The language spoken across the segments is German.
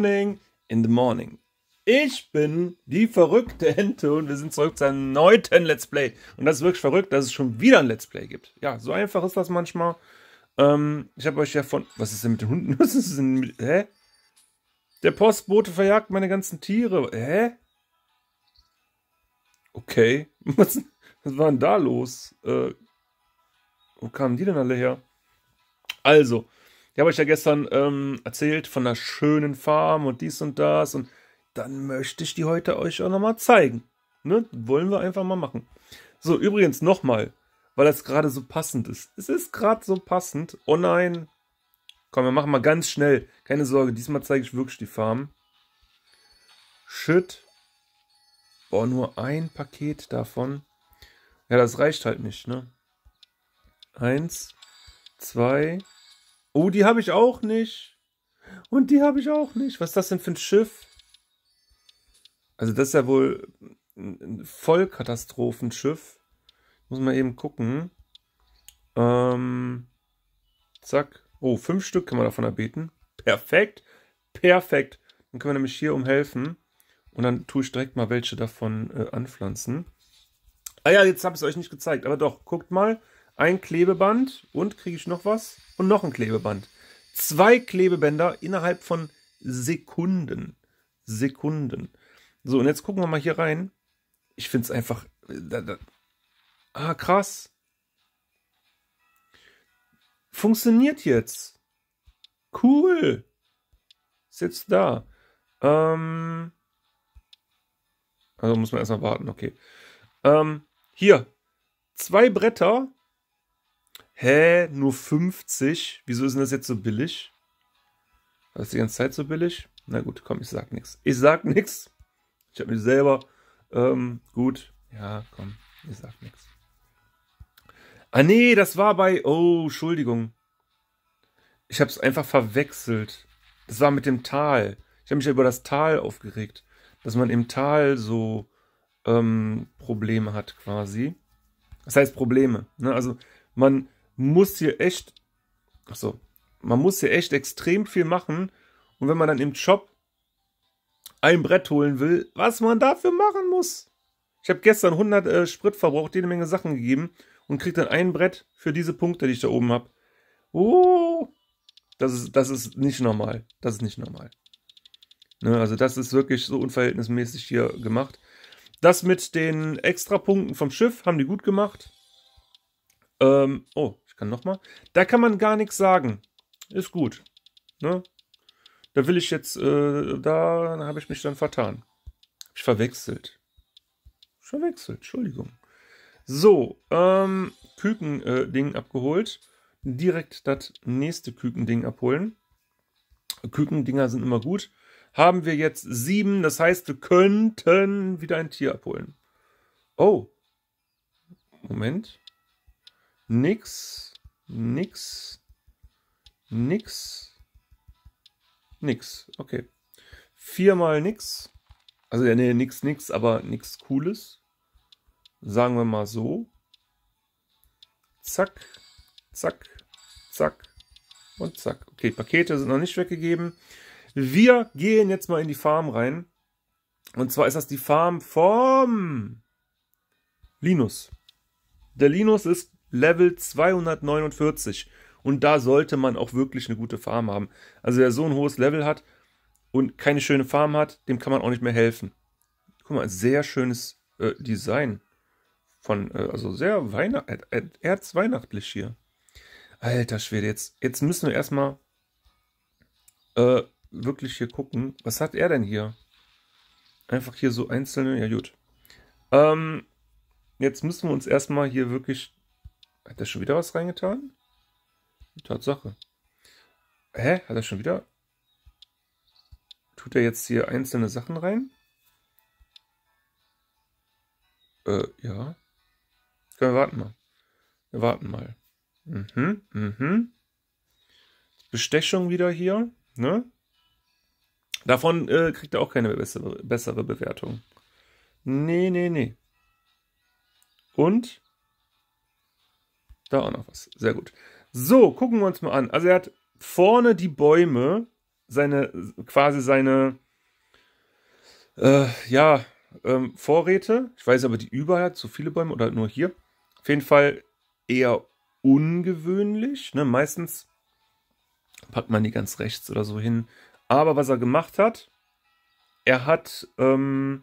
morning. In the morning. Ich bin die verrückte Ente und wir sind zurück zu einem neuen Let's Play. Und das ist wirklich verrückt, dass es schon wieder ein Let's Play gibt. Ja, so einfach ist das manchmal. Ähm, ich habe euch ja von. Was ist denn mit den Hunden? Was ist denn mit. Hä? Der Postbote verjagt meine ganzen Tiere. Hä? Okay. Was, was war denn da los? Äh, wo kamen die denn alle her? Also, ich habe euch ja gestern ähm, erzählt von einer schönen Farm und dies und das und dann möchte ich die heute euch auch nochmal zeigen. Ne? Wollen wir einfach mal machen. So, übrigens nochmal, weil das gerade so passend ist. Es ist gerade so passend. Oh nein. Komm, wir machen mal ganz schnell. Keine Sorge, diesmal zeige ich wirklich die Farm. Shit. Boah, nur ein Paket davon. Ja, das reicht halt nicht, ne? Eins, zwei, drei. Oh, die habe ich auch nicht. Und die habe ich auch nicht. Was ist das denn für ein Schiff? Also das ist ja wohl ein Vollkatastrophenschiff. Muss man eben gucken. Ähm, zack. Oh, fünf Stück kann man davon erbeten. Perfekt. Perfekt. Dann können wir nämlich hier umhelfen. Und dann tue ich direkt mal welche davon äh, anpflanzen. Ah ja, jetzt habe ich es euch nicht gezeigt. Aber doch, guckt mal. Ein Klebeband. Und kriege ich noch was? und noch ein Klebeband. Zwei Klebebänder innerhalb von Sekunden. Sekunden. So, und jetzt gucken wir mal hier rein. Ich finde es einfach. Äh, da, da. Ah, krass. Funktioniert jetzt. Cool. Ist jetzt da. Ähm. Also muss man erstmal warten, okay. Ähm, hier. Zwei Bretter hä, nur 50? Wieso ist denn das jetzt so billig? War das die ganze Zeit so billig? Na gut, komm, ich sag nichts. Ich sag nichts. Ich hab mich selber. Ähm, gut. Ja, komm, ich sag nichts. Ah nee, das war bei. Oh, Entschuldigung. Ich hab's einfach verwechselt. Das war mit dem Tal. Ich habe mich ja über das Tal aufgeregt, dass man im Tal so ähm, Probleme hat quasi. Das heißt Probleme. Ne? Also man muss hier echt, also man muss hier echt extrem viel machen. Und wenn man dann im Job ein Brett holen will, was man dafür machen muss. Ich habe gestern 100 äh, Sprit verbraucht, jede Menge Sachen gegeben und kriege dann ein Brett für diese Punkte, die ich da oben habe. Oh, das ist, das ist nicht normal. Das ist nicht normal. Ne, also das ist wirklich so unverhältnismäßig hier gemacht. Das mit den Extrapunkten vom Schiff haben die gut gemacht. Ähm, oh, kann nochmal. Da kann man gar nichts sagen. Ist gut. Ne? Da will ich jetzt, äh, da habe ich mich dann vertan. Ich verwechselt. verwechselt, Entschuldigung. So, ähm, Küken-Ding äh, abgeholt. Direkt das nächste Küken-Ding abholen. Küken-Dinger sind immer gut. Haben wir jetzt sieben, das heißt, wir könnten wieder ein Tier abholen. Oh. Moment nix, nix, nix, nix. Okay. Viermal nix. Also ja, nee, nix, nix, aber nix Cooles. Sagen wir mal so. Zack, zack, zack und zack. Okay, Pakete sind noch nicht weggegeben. Wir gehen jetzt mal in die Farm rein. Und zwar ist das die Farm vom Linus. Der Linus ist Level 249. Und da sollte man auch wirklich eine gute Farm haben. Also wer so ein hohes Level hat und keine schöne Farm hat, dem kann man auch nicht mehr helfen. Guck mal, sehr schönes äh, Design. Von, äh, also sehr Weihnacht, äh, äh erzweihnachtlich hier. Alter Schwede, jetzt, jetzt müssen wir erstmal äh, wirklich hier gucken. Was hat er denn hier? Einfach hier so einzelne, ja gut. Ähm, jetzt müssen wir uns erstmal hier wirklich hat er schon wieder was reingetan? Tatsache. Hä? Hat er schon wieder? Tut er jetzt hier einzelne Sachen rein? Äh, ja. Können wir warten mal. Wir warten mal. Mhm, mhm. Bestechung wieder hier, ne? Davon äh, kriegt er auch keine bessere, bessere Bewertung. Nee, nee, nee. Und da auch noch was. Sehr gut. So, gucken wir uns mal an. Also er hat vorne die Bäume, seine, quasi seine, äh, ja, ähm, Vorräte. Ich weiß aber, die überall hat, so viele Bäume oder nur hier. Auf jeden Fall eher ungewöhnlich. Ne? Meistens packt man die ganz rechts oder so hin. Aber was er gemacht hat, er hat ähm,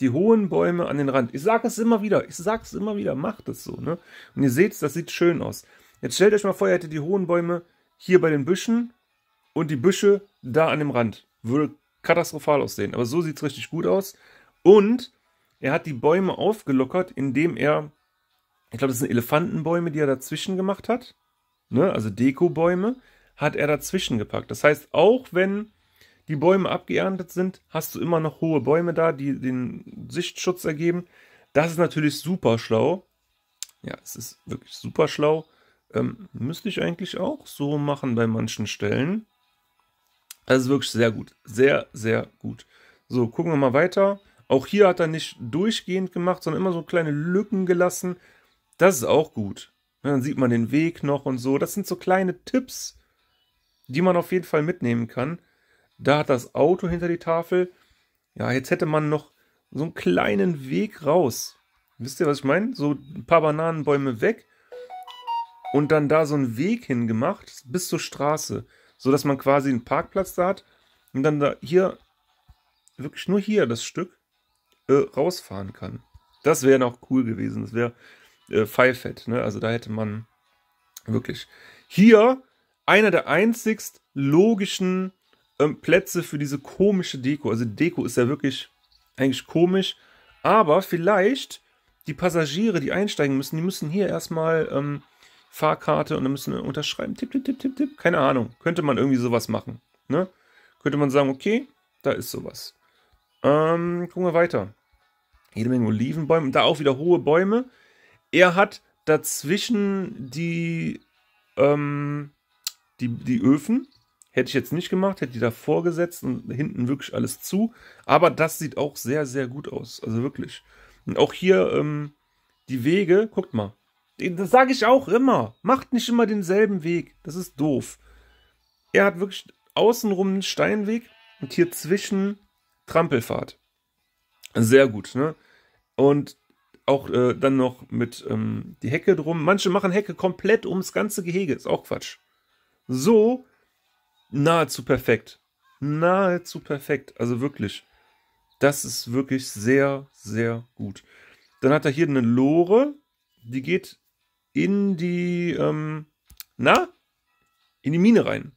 die hohen Bäume an den Rand. Ich sage es immer wieder, ich sage es immer wieder, macht es so. Ne? Und ihr seht es, das sieht schön aus. Jetzt stellt euch mal vor, ihr hättet die hohen Bäume hier bei den Büschen und die Büsche da an dem Rand. Würde katastrophal aussehen, aber so sieht es richtig gut aus. Und er hat die Bäume aufgelockert, indem er, ich glaube, das sind Elefantenbäume, die er dazwischen gemacht hat, ne? also Dekobäume, hat er dazwischen gepackt. Das heißt, auch wenn die Bäume abgeerntet sind, hast du immer noch hohe Bäume da, die den Sichtschutz ergeben. Das ist natürlich super schlau. Ja, es ist wirklich super schlau. Ähm, müsste ich eigentlich auch so machen bei manchen Stellen. Das ist wirklich sehr gut. Sehr, sehr gut. So, gucken wir mal weiter. Auch hier hat er nicht durchgehend gemacht, sondern immer so kleine Lücken gelassen. Das ist auch gut. Ja, dann sieht man den Weg noch und so. Das sind so kleine Tipps, die man auf jeden Fall mitnehmen kann. Da hat das Auto hinter die Tafel. Ja, jetzt hätte man noch so einen kleinen Weg raus. Wisst ihr, was ich meine? So ein paar Bananenbäume weg und dann da so einen Weg hingemacht bis zur Straße, so dass man quasi einen Parkplatz da hat und dann da hier wirklich nur hier das Stück äh, rausfahren kann. Das wäre noch cool gewesen. Das wäre äh, Pfeifett, ne? Also da hätte man wirklich hier einer der einzigst logischen ähm, Plätze für diese komische Deko. Also Deko ist ja wirklich eigentlich komisch. Aber vielleicht die Passagiere, die einsteigen müssen, die müssen hier erstmal ähm, Fahrkarte und dann müssen unterschreiben. Tipp, tipp, tipp, tipp, tipp. Keine Ahnung. Könnte man irgendwie sowas machen. Ne? Könnte man sagen, okay, da ist sowas. Ähm, gucken wir weiter. Jede Menge Olivenbäume. Da auch wieder hohe Bäume. Er hat dazwischen die, ähm, die, die Öfen Hätte ich jetzt nicht gemacht, hätte die davor gesetzt und hinten wirklich alles zu. Aber das sieht auch sehr, sehr gut aus. Also wirklich. Und auch hier ähm, die Wege, guckt mal. Das sage ich auch immer. Macht nicht immer denselben Weg. Das ist doof. Er hat wirklich außenrum einen Steinweg und hier zwischen Trampelfahrt. Sehr gut, ne? Und auch äh, dann noch mit ähm, die Hecke drum. Manche machen Hecke komplett ums ganze Gehege. Ist auch Quatsch. So nahezu perfekt. Nahezu perfekt. Also wirklich. Das ist wirklich sehr, sehr gut. Dann hat er hier eine Lore, die geht in die, ähm, na, in die Mine rein.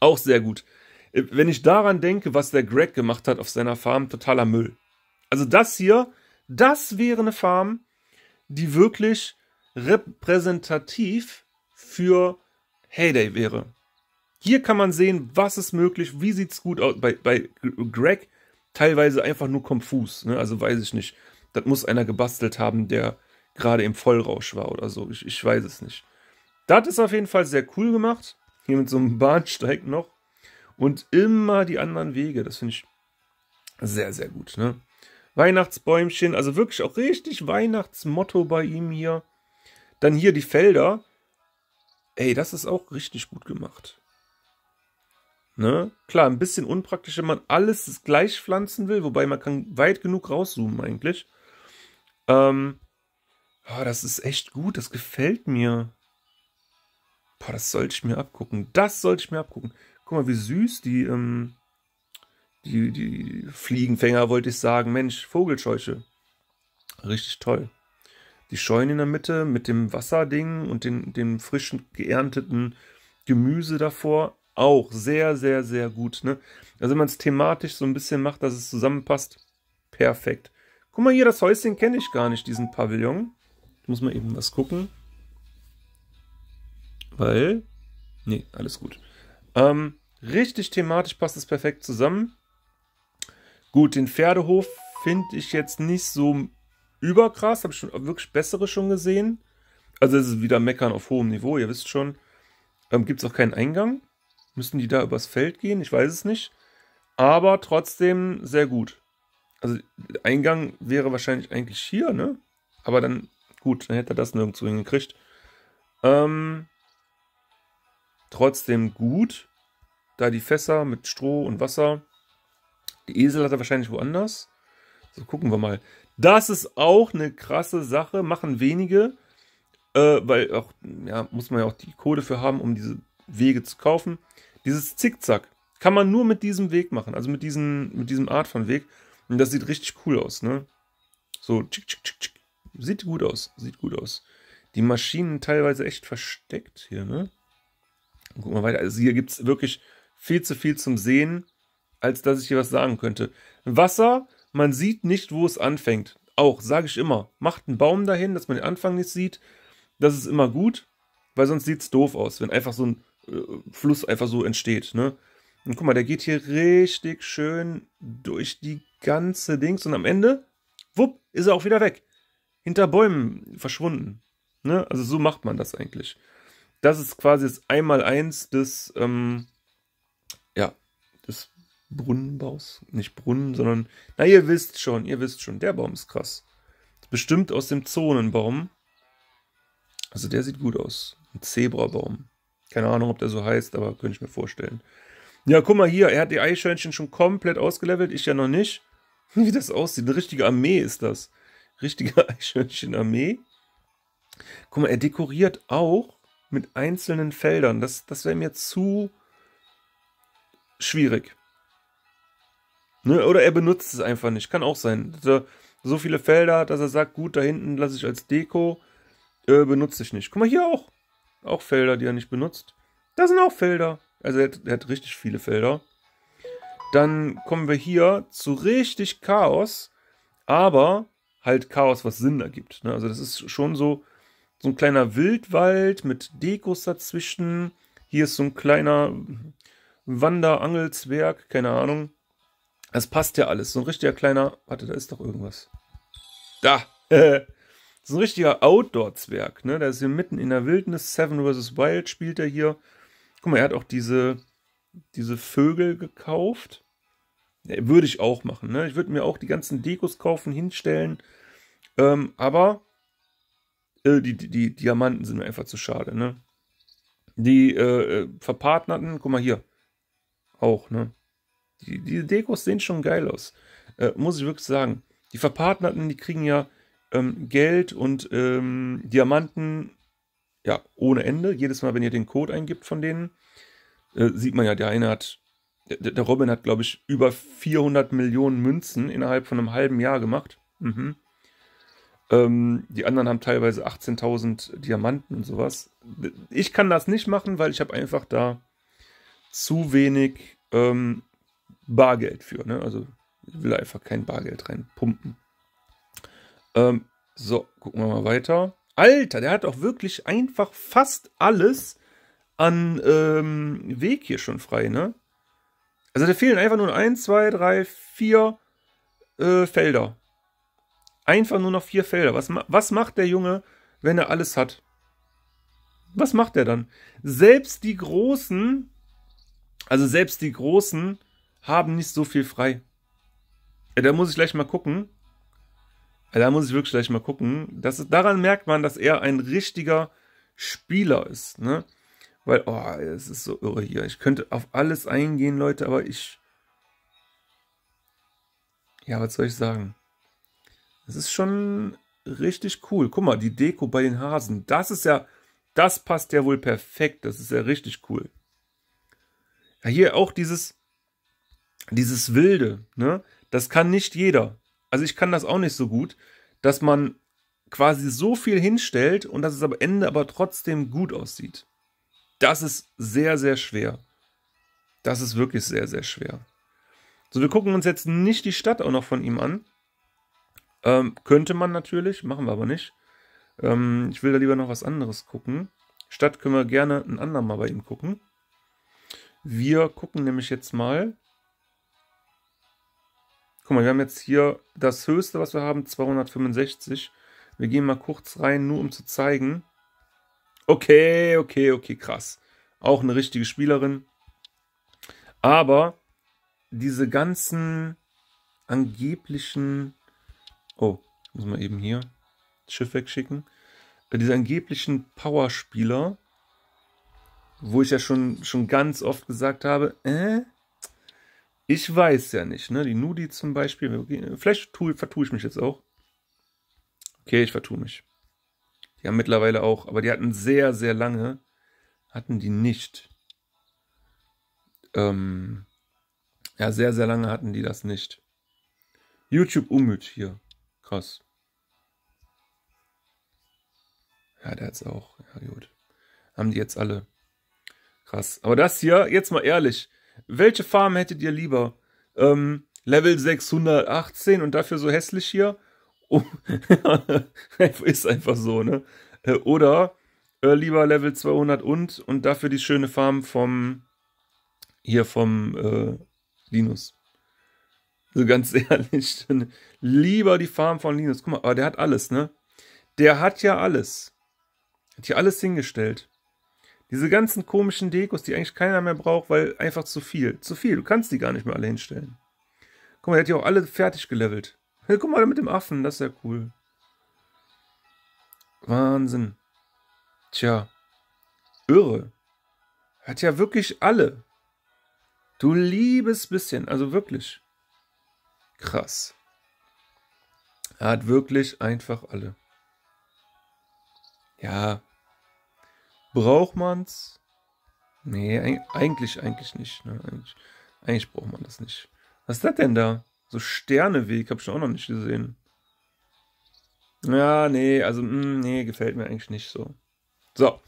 Auch sehr gut. Äh, wenn ich daran denke, was der Greg gemacht hat auf seiner Farm, totaler Müll. Also das hier, das wäre eine Farm, die wirklich repräsentativ für Heyday wäre. Hier kann man sehen, was ist möglich, wie sieht es gut aus. Bei, bei Greg teilweise einfach nur konfus, ne? also weiß ich nicht. Das muss einer gebastelt haben, der gerade im Vollrausch war oder so. Ich, ich weiß es nicht. Das ist auf jeden Fall sehr cool gemacht. Hier mit so einem Bahnsteig noch. Und immer die anderen Wege. Das finde ich sehr, sehr gut. Ne? Weihnachtsbäumchen, also wirklich auch richtig Weihnachtsmotto bei ihm hier. Dann hier die Felder. Ey, das ist auch richtig gut gemacht. Ne? Klar, ein bisschen unpraktisch, wenn man alles gleich pflanzen will, wobei man kann weit genug rauszoomen eigentlich. Ähm, oh, das ist echt gut, das gefällt mir. Boah, das sollte ich mir abgucken. Das sollte ich mir abgucken. Guck mal, wie süß die, ähm, die, die Fliegenfänger, wollte ich sagen. Mensch, Vogelscheuche. Richtig toll. Die Scheune in der Mitte mit dem Wasserding und den, dem frischen geernteten Gemüse davor. Auch sehr, sehr, sehr gut. Ne? Also wenn man es thematisch so ein bisschen macht, dass es zusammenpasst, perfekt. Guck mal hier, das Häuschen kenne ich gar nicht, diesen Pavillon. Ich muss mal eben was gucken. Weil, nee, alles gut. Ähm, richtig thematisch passt es perfekt zusammen. Gut, den Pferdehof finde ich jetzt nicht so überkrass. Habe ich schon wirklich bessere schon gesehen. Also es ist wieder Meckern auf hohem Niveau, ihr wisst schon. Ähm, Gibt es auch keinen Eingang? Müssen die da übers Feld gehen? Ich weiß es nicht. Aber trotzdem sehr gut. Also Eingang wäre wahrscheinlich eigentlich hier, ne? Aber dann, gut, dann hätte er das nirgendwo hingekriegt. Ähm, trotzdem gut. Da die Fässer mit Stroh und Wasser. Die Esel hat er wahrscheinlich woanders. So, gucken wir mal. Das ist auch eine krasse Sache. Machen wenige. Äh, weil auch, ja, muss man ja auch die Kohle für haben, um diese Wege zu kaufen. Dieses Zickzack kann man nur mit diesem Weg machen, also mit, diesen, mit diesem Art von Weg. Und das sieht richtig cool aus, ne? So, tschick, tschick, tschick, tschick. Sieht gut aus, sieht gut aus. Die Maschinen teilweise echt versteckt hier, ne? Guck mal weiter. Also hier gibt es wirklich viel zu viel zum Sehen, als dass ich hier was sagen könnte. Wasser, man sieht nicht, wo es anfängt. Auch, sage ich immer, macht einen Baum dahin, dass man den Anfang nicht sieht. Das ist immer gut, weil sonst sieht es doof aus, wenn einfach so ein äh, Fluss einfach so entsteht. Ne? Und guck mal, der geht hier richtig schön durch die ganze Dings und am Ende, wupp, ist er auch wieder weg. Hinter Bäumen verschwunden. Ne? Also so macht man das eigentlich. Das ist quasi das Einmaleins des, ähm, ja, des Brunnenbaus. Nicht Brunnen, sondern, na, ihr wisst schon, ihr wisst schon, der Baum ist krass. Bestimmt aus dem Zonenbaum. Also der sieht gut aus. Ein Zebrabaum. Keine Ahnung, ob der so heißt, aber könnte ich mir vorstellen. Ja, guck mal hier, er hat die Eichhörnchen schon komplett ausgelevelt, ich ja noch nicht. Wie das aussieht, eine richtige Armee ist das. Richtige Eichhörnchen-Armee. Guck mal, er dekoriert auch mit einzelnen Feldern. Das, das wäre mir zu schwierig. Ne? Oder er benutzt es einfach nicht. Kann auch sein. so viele Felder hat, dass er sagt, gut, da hinten lasse ich als Deko, äh, benutze ich nicht. Guck mal, hier auch auch Felder, die er nicht benutzt. Da sind auch Felder. Also er hat, er hat richtig viele Felder. Dann kommen wir hier zu richtig Chaos, aber halt Chaos, was Sinn ergibt. Ne? Also das ist schon so, so ein kleiner Wildwald mit Dekos dazwischen. Hier ist so ein kleiner Wanderangelzwerg, keine Ahnung. Das passt ja alles. So ein richtiger kleiner. Warte, da ist doch irgendwas. Da! Äh, Das ist ein richtiger Outdoor-Zwerg, ne? Der ist hier mitten in der Wildnis. Seven vs. Wild spielt er hier. Guck mal, er hat auch diese, diese Vögel gekauft. Ja, würde ich auch machen, ne? Ich würde mir auch die ganzen Dekos kaufen, hinstellen. Ähm, aber äh, die, die, die, Diamanten sind mir einfach zu schade, ne? Die äh, äh verpartnerten, guck mal hier. Auch, ne? Die, die Dekos sehen schon geil aus. Äh, muss ich wirklich sagen. Die verpartnerten, die kriegen ja ähm, Geld und ähm, Diamanten, ja, ohne Ende. Jedes Mal, wenn ihr den Code eingibt von denen, äh, sieht man ja, der eine hat, der, der Robin hat, glaube ich, über 400 Millionen Münzen innerhalb von einem halben Jahr gemacht. Mhm. Ähm, die anderen haben teilweise 18.000 Diamanten und sowas. Ich kann das nicht machen, weil ich habe einfach da zu wenig ähm, Bargeld für. Ne? Also ich will einfach kein Bargeld reinpumpen. Ähm, so, gucken wir mal weiter. Alter, der hat auch wirklich einfach fast alles an ähm, Weg hier schon frei, ne? Also da fehlen einfach nur 1, zwei, drei, vier äh, Felder. Einfach nur noch vier Felder. Was, was macht der Junge, wenn er alles hat? Was macht er dann? Selbst die Großen, also selbst die Großen haben nicht so viel frei. Ja, da muss ich gleich mal gucken. Da muss ich wirklich gleich mal gucken. Das daran merkt man, dass er ein richtiger Spieler ist, ne? Weil, oh, es ist so irre hier. Ich könnte auf alles eingehen, Leute, aber ich. Ja, was soll ich sagen? Es ist schon richtig cool. Guck mal, die Deko bei den Hasen. Das ist ja. Das passt ja wohl perfekt. Das ist ja richtig cool. Ja, hier auch dieses. Dieses Wilde, ne? Das kann nicht jeder also ich kann das auch nicht so gut, dass man quasi so viel hinstellt und dass es am Ende aber trotzdem gut aussieht. Das ist sehr, sehr schwer. Das ist wirklich sehr, sehr schwer. So, wir gucken uns jetzt nicht die Stadt auch noch von ihm an. Ähm, könnte man natürlich, machen wir aber nicht. Ähm, ich will da lieber noch was anderes gucken. Stadt können wir gerne ein andermal bei ihm gucken. Wir gucken nämlich jetzt mal Guck mal, wir haben jetzt hier das höchste, was wir haben, 265. Wir gehen mal kurz rein, nur um zu zeigen. Okay, okay, okay, krass. Auch eine richtige Spielerin. Aber diese ganzen angeblichen... Oh, ich muss mal eben hier das Schiff wegschicken. Diese angeblichen Powerspieler, wo ich ja schon, schon ganz oft gesagt habe, äh, ich weiß ja nicht, ne? Die Nudi zum Beispiel. Vielleicht tue, vertue ich mich jetzt auch. Okay, ich vertue mich. Die haben mittlerweile auch, aber die hatten sehr, sehr lange, hatten die nicht. Ähm, ja, sehr, sehr lange hatten die das nicht. YouTube Umüt hier. Krass. Ja, der hat's auch. Ja, gut. Haben die jetzt alle. Krass. Aber das hier, jetzt mal ehrlich, welche Farm hättet ihr lieber? Ähm, Level 618 und dafür so hässlich hier? Oh, ist einfach so, ne? Äh, oder äh, lieber Level 200 und und dafür die schöne Farm vom hier vom äh, Linus. So ganz ehrlich, lieber die Farm von Linus. Guck mal, aber ah, der hat alles, ne? Der hat ja alles. Hat hier alles hingestellt. Diese ganzen komischen Dekos, die eigentlich keiner mehr braucht, weil einfach zu viel. Zu viel. Du kannst die gar nicht mehr alle hinstellen. Guck mal, der hat die auch alle fertig gelevelt. Hey, guck mal, mit dem Affen, das ist ja cool. Wahnsinn. Tja. Irre. Hat ja wirklich alle. Du liebes bisschen, also wirklich. Krass. Er hat wirklich einfach alle. Ja, Braucht man's? Nee, eigentlich, eigentlich nicht. Ne? Eigentlich, eigentlich braucht man das nicht. Was ist das denn da? So Sterneweg hab ich auch noch nicht gesehen. Ja, nee, also, mh, hm, nee, gefällt mir eigentlich nicht so. So,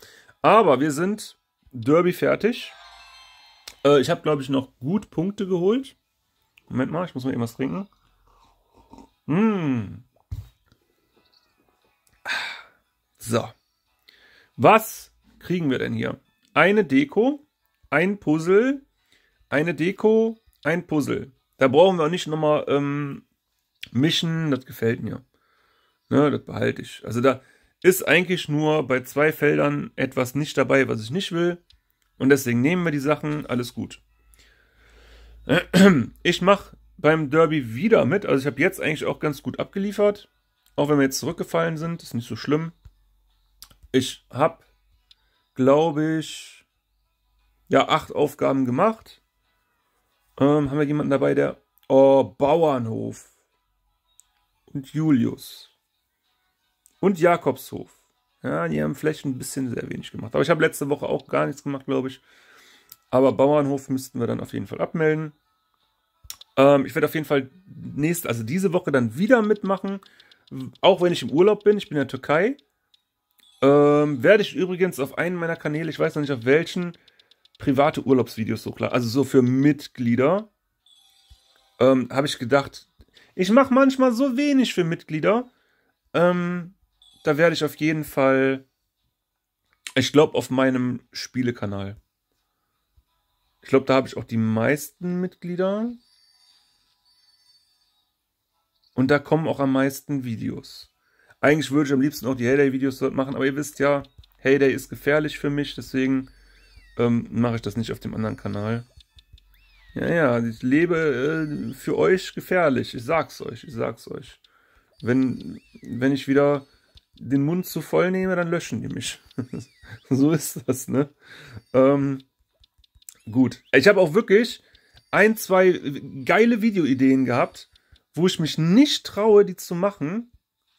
aber wir sind Derby fertig. Äh, ich habe, glaube ich, noch gut Punkte geholt. Moment mal, ich muss mal irgendwas trinken. Mm. So. Was kriegen wir denn hier? Eine Deko, ein Puzzle, eine Deko, ein Puzzle. Da brauchen wir nicht nochmal ähm, mischen, das gefällt mir. Ne, das behalte ich. Also da ist eigentlich nur bei zwei Feldern etwas nicht dabei, was ich nicht will. Und deswegen nehmen wir die Sachen, alles gut. Ich mache beim Derby wieder mit. Also ich habe jetzt eigentlich auch ganz gut abgeliefert. Auch wenn wir jetzt zurückgefallen sind, ist nicht so schlimm. Ich habe glaube ich, ja, acht Aufgaben gemacht. Ähm, haben wir jemanden dabei, der oh, Bauernhof und Julius und Jakobshof. Ja, die haben vielleicht ein bisschen sehr wenig gemacht. Aber ich habe letzte Woche auch gar nichts gemacht, glaube ich. Aber Bauernhof müssten wir dann auf jeden Fall abmelden. Ähm, ich werde auf jeden Fall nächste, also diese Woche dann wieder mitmachen. Auch wenn ich im Urlaub bin. Ich bin in der Türkei. Ähm, werde ich übrigens auf einen meiner Kanäle, ich weiß noch nicht auf welchen, private Urlaubsvideos hochladen. Also so für Mitglieder. Ähm, Habe ich gedacht, ich mache manchmal so wenig für Mitglieder. Ähm, da werde ich auf jeden Fall, ich glaube, auf meinem Spielekanal. Ich glaube, da habe ich auch die meisten Mitglieder. Und da kommen auch am meisten Videos. Eigentlich würde ich am liebsten auch die Heyday-Videos dort machen, aber ihr wisst ja, Heyday ist gefährlich für mich, deswegen ähm, mache ich das nicht auf dem anderen Kanal. Ja, ja, ich lebe äh, für euch gefährlich. Ich sag's euch, ich sag's euch. Wenn, wenn ich wieder den Mund zu voll nehme, dann löschen die mich. so ist das, ne? Ähm, gut. Ich habe auch wirklich ein, zwei geile Videoideen gehabt, wo ich mich nicht traue, die zu machen,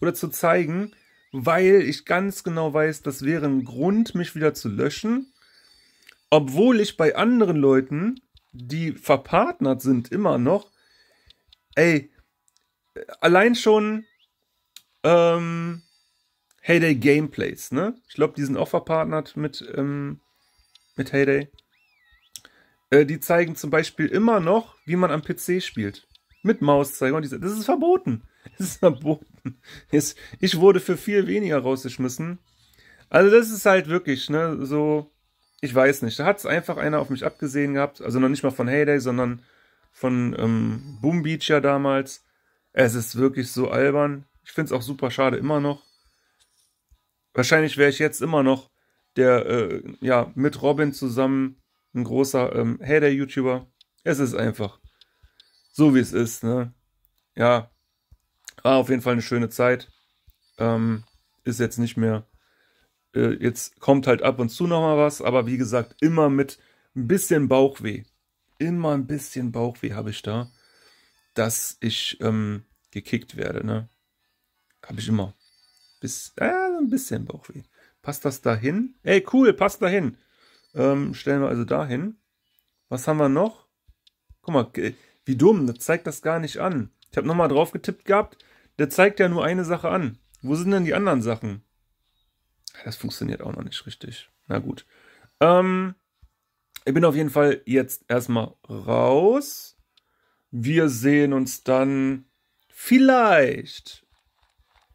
oder zu zeigen, weil ich ganz genau weiß, das wäre ein Grund, mich wieder zu löschen, obwohl ich bei anderen Leuten, die verpartnert sind, immer noch, ey, allein schon, ähm, Heyday Gameplays, ne? Ich glaube, die sind auch verpartnert mit, ähm, mit Heyday. Äh, die zeigen zum Beispiel immer noch, wie man am PC spielt. Mit Mauszeiger und diese. Das ist verboten. Das ist verboten. Jetzt, ich wurde für viel weniger rausgeschmissen. Also das ist halt wirklich, ne, so, ich weiß nicht. Da hat es einfach einer auf mich abgesehen gehabt. Also noch nicht mal von Heyday, sondern von ähm, Boom Beach ja damals. Es ist wirklich so albern. Ich finde es auch super schade immer noch. Wahrscheinlich wäre ich jetzt immer noch der, äh, ja, mit Robin zusammen ein großer ähm, Hater-YouTuber. Es ist einfach so, wie es ist, ne? Ja, war ah, auf jeden Fall eine schöne Zeit. Ähm, ist jetzt nicht mehr. Äh, jetzt kommt halt ab und zu nochmal was, aber wie gesagt, immer mit ein bisschen Bauchweh. Immer ein bisschen Bauchweh habe ich da, dass ich ähm, gekickt werde. Ne? Habe ich immer. Bis, äh, ein bisschen Bauchweh. Passt das dahin? Ey, cool, passt dahin. Ähm, stellen wir also dahin. Was haben wir noch? Guck mal, äh, wie dumm, das zeigt das gar nicht an. Ich habe nochmal drauf getippt gehabt. Der zeigt ja nur eine Sache an. Wo sind denn die anderen Sachen? Das funktioniert auch noch nicht richtig. Na gut. Ähm, ich bin auf jeden Fall jetzt erstmal raus. Wir sehen uns dann vielleicht,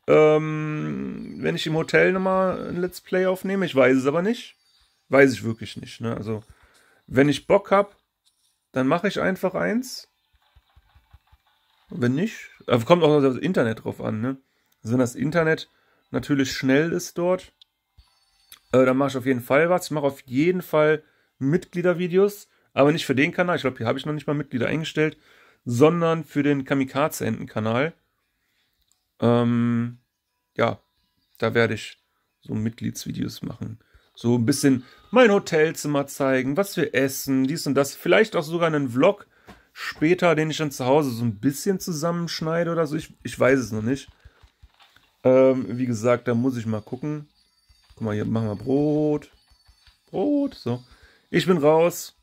ähm, wenn ich im Hotel nochmal ein Let's Play aufnehme. Ich weiß es aber nicht. Weiß ich wirklich nicht. Ne? Also, wenn ich Bock habe, dann mache ich einfach eins. Wenn nicht, äh, kommt auch das Internet drauf an, ne? Also wenn das Internet natürlich schnell ist dort, äh, dann mache ich auf jeden Fall was. Ich mache auf jeden Fall Mitgliedervideos, aber nicht für den Kanal. Ich glaube, hier habe ich noch nicht mal Mitglieder eingestellt, sondern für den Kamikaze-Enten-Kanal. Ähm, ja, da werde ich so Mitgliedsvideos machen. So ein bisschen mein Hotelzimmer zeigen, was wir essen, dies und das. Vielleicht auch sogar einen Vlog später, den ich dann zu Hause so ein bisschen zusammenschneide oder so. Ich, ich weiß es noch nicht. Ähm, wie gesagt, da muss ich mal gucken. Guck mal, hier machen wir Brot. Brot. So. Ich bin raus.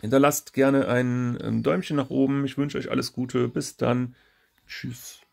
Hinterlasst gerne ein, ein Däumchen nach oben. Ich wünsche euch alles Gute. Bis dann. Tschüss.